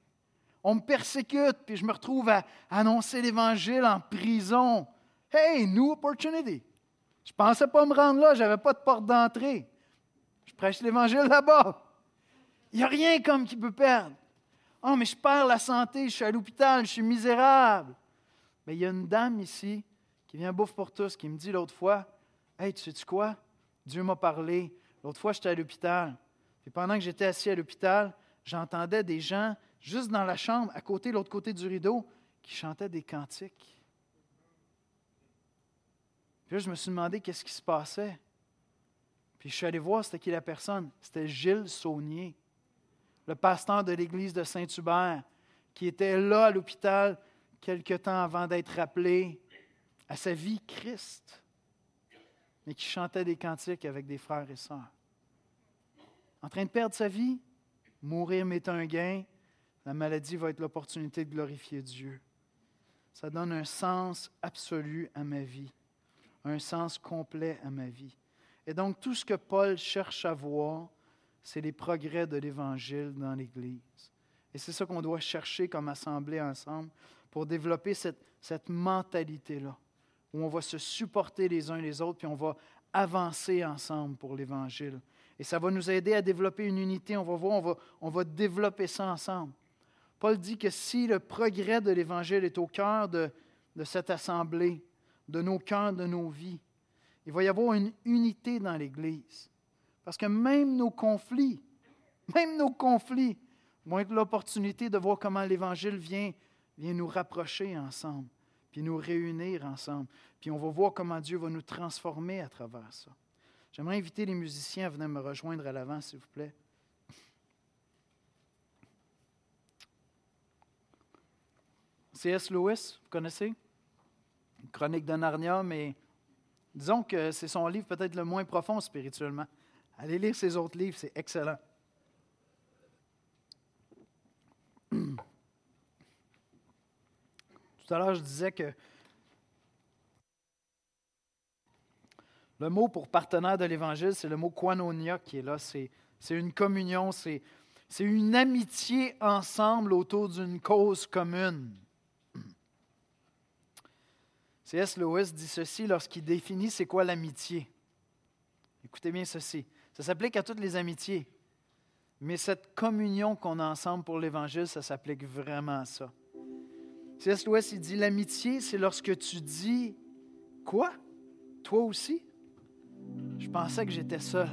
On me persécute, puis je me retrouve à annoncer l'Évangile en prison. Hey, new opportunity. Je ne pensais pas me rendre là, je n'avais pas de porte d'entrée prêche l'Évangile là-bas. Il n'y a rien comme qui peut perdre. Oh, mais je perds la santé, je suis à l'hôpital, je suis misérable. Mais il y a une dame ici qui vient bouffe pour tous, qui me dit l'autre fois Hey, tu sais-tu quoi Dieu m'a parlé. L'autre fois, j'étais à l'hôpital. Et pendant que j'étais assis à l'hôpital, j'entendais des gens, juste dans la chambre, à côté, l'autre côté du rideau, qui chantaient des cantiques. Puis là, je me suis demandé qu'est-ce qui se passait. Et je suis allé voir c'était qui la personne. C'était Gilles Saunier, le pasteur de l'église de Saint-Hubert, qui était là à l'hôpital quelque temps avant d'être rappelé à sa vie Christ, mais qui chantait des cantiques avec des frères et sœurs. En train de perdre sa vie, mourir m'est un gain, la maladie va être l'opportunité de glorifier Dieu. Ça donne un sens absolu à ma vie, un sens complet à ma vie. Et donc, tout ce que Paul cherche à voir, c'est les progrès de l'Évangile dans l'Église. Et c'est ça qu'on doit chercher comme assemblée ensemble pour développer cette, cette mentalité-là, où on va se supporter les uns les autres, puis on va avancer ensemble pour l'Évangile. Et ça va nous aider à développer une unité. On va voir, on va, développer ça ensemble. Paul dit que si le progrès de l'Évangile est au cœur de, de cette assemblée, de nos cœurs, de nos vies, il va y avoir une unité dans l'Église. Parce que même nos conflits, même nos conflits vont être l'opportunité de voir comment l'Évangile vient, vient nous rapprocher ensemble, puis nous réunir ensemble. Puis on va voir comment Dieu va nous transformer à travers ça. J'aimerais inviter les musiciens à venir me rejoindre à l'avant, s'il vous plaît. C.S. Lewis, vous connaissez? Chronique de Narnia, mais Disons que c'est son livre peut-être le moins profond spirituellement. Allez lire ses autres livres, c'est excellent. Tout à l'heure, je disais que le mot pour partenaire de l'Évangile, c'est le mot koinonia qui est là. C'est, une communion, c'est, c'est une amitié ensemble autour d'une cause commune. C.S. Lewis dit ceci lorsqu'il définit c'est quoi l'amitié. Écoutez bien ceci. Ça s'applique à toutes les amitiés. Mais cette communion qu'on a ensemble pour l'Évangile, ça s'applique vraiment à ça. C.S. Lewis, il dit l'amitié, c'est lorsque tu dis quoi Toi aussi Je pensais que j'étais seul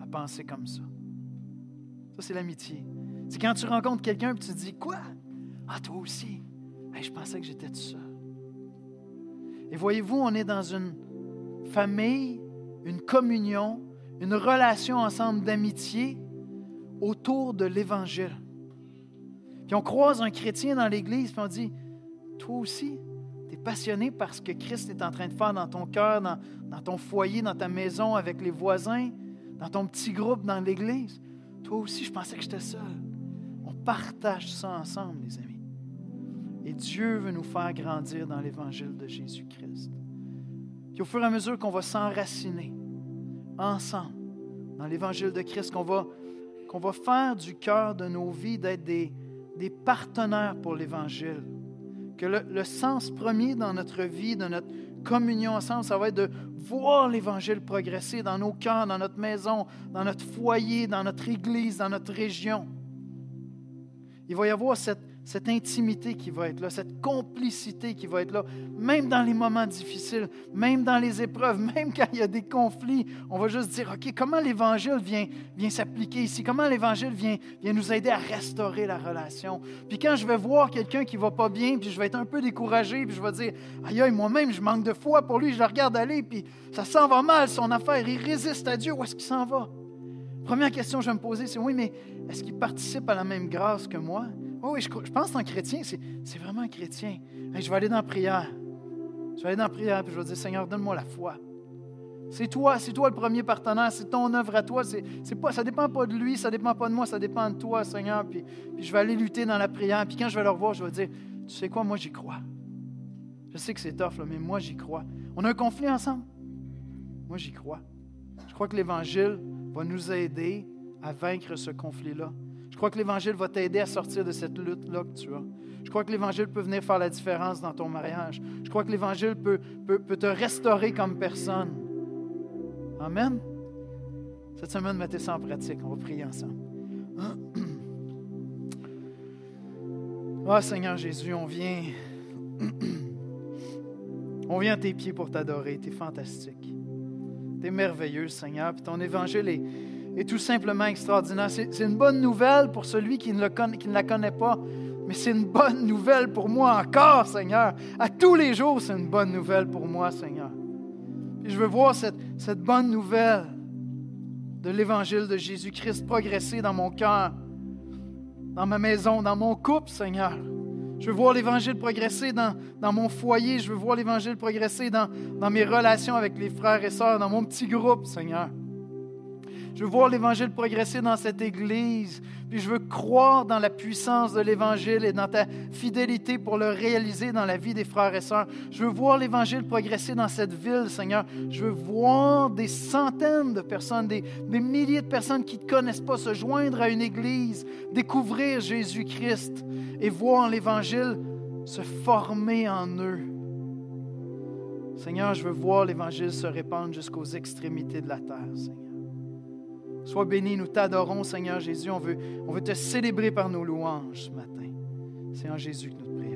à penser comme ça. Ça, c'est l'amitié. C'est quand tu rencontres quelqu'un et tu dis quoi Ah, toi aussi Je pensais que j'étais tout seul. Et voyez-vous, on est dans une famille, une communion, une relation ensemble d'amitié autour de l'Évangile. Puis on croise un chrétien dans l'Église, puis on dit, toi aussi, tu es passionné par ce que Christ est en train de faire dans ton cœur, dans, dans ton foyer, dans ta maison, avec les voisins, dans ton petit groupe, dans l'Église. Toi aussi, je pensais que j'étais seul. On partage ça ensemble, les amis. Et Dieu veut nous faire grandir dans l'évangile de Jésus-Christ. Puis au fur et à mesure qu'on va s'enraciner ensemble dans l'évangile de Christ, qu'on va, va faire du cœur de nos vies d'être des, partenaires pour l'évangile, que le, le, sens premier dans notre vie, dans notre communion ensemble, ça va être de voir l'Évangile progresser dans nos cœurs, dans notre maison, dans notre foyer, dans notre église, dans notre région. Il va y avoir cette cette intimité qui va être là, cette complicité qui va être là, même dans les moments difficiles, même dans les épreuves, même quand il y a des conflits, on va juste dire, OK, comment l'Évangile vient, vient s'appliquer ici, comment l'Évangile vient, vient nous aider à restaurer la relation. Puis quand je vais voir quelqu'un qui va pas bien, puis je vais être un peu découragé, puis je vais dire, aïe, aïe moi-même, je manque de foi pour lui, je le regarde aller, puis ça s'en va mal, son affaire, il résiste à Dieu, où est-ce qu'il s'en va? Première question que je vais me poser, c'est oui, mais est-ce qu'il participe à la même grâce que moi? oui, je, pense qu'un chrétien, c'est vraiment un chrétien. je vais aller dans la prière. Je vais aller dans la prière, puis je vais dire, Seigneur, donne-moi la foi. C'est toi, c'est toi le premier partenaire, c'est ton œuvre à toi. C'est, pas, ça ne dépend pas de lui, ça ne dépend pas de moi, ça dépend de toi, Seigneur. Puis, je vais aller lutter dans la prière. Puis quand je vais le revoir, je vais dire, tu sais quoi, moi j'y crois. Je sais que c'est tough, mais moi j'y crois. On a un conflit ensemble. Moi j'y crois. Je crois que l'Évangile va nous aider à vaincre ce conflit-là. Je crois que l'Évangile va t'aider à sortir de cette lutte-là que tu as. Je crois que l'Évangile peut venir faire la différence dans ton mariage. Je crois que l'Évangile peut, te restaurer comme personne. Amen. Cette semaine, mettez ça en pratique. On va prier ensemble. Oh Seigneur Jésus, on vient. On vient à tes pieds pour t'adorer. Tu es fantastique. Tu es merveilleux, Seigneur. Puis ton Évangile est est tout simplement extraordinaire. C'est une bonne nouvelle pour celui qui ne, le qui ne la connaît pas, mais c'est une bonne nouvelle pour moi encore, Seigneur. À tous les jours, c'est une bonne nouvelle pour moi, Seigneur. Et je veux voir cette, bonne nouvelle de l'Évangile de Jésus-Christ progresser dans mon cœur, dans ma maison, dans mon couple, Seigneur. Je veux voir l'Évangile progresser dans, mon foyer. Je veux voir l'Évangile progresser dans, dans mes relations avec les frères et sœurs, dans mon petit groupe, Seigneur. Je veux voir l'Évangile progresser dans cette Église. Puis je veux croire dans la puissance de l'Évangile et dans ta fidélité pour le réaliser dans la vie des frères et sœurs. Je veux voir l'Évangile progresser dans cette ville, Seigneur. Je veux voir des centaines de personnes, des, milliers de personnes qui ne te connaissent pas se joindre à une Église, découvrir Jésus-Christ et voir l'Évangile se former en eux. Seigneur, je veux voir l'Évangile se répandre jusqu'aux extrémités de la terre, Seigneur. Sois béni, nous t'adorons, Seigneur Jésus. On veut, on veut te célébrer par nos louanges ce matin. C'est en Jésus que nous te prions.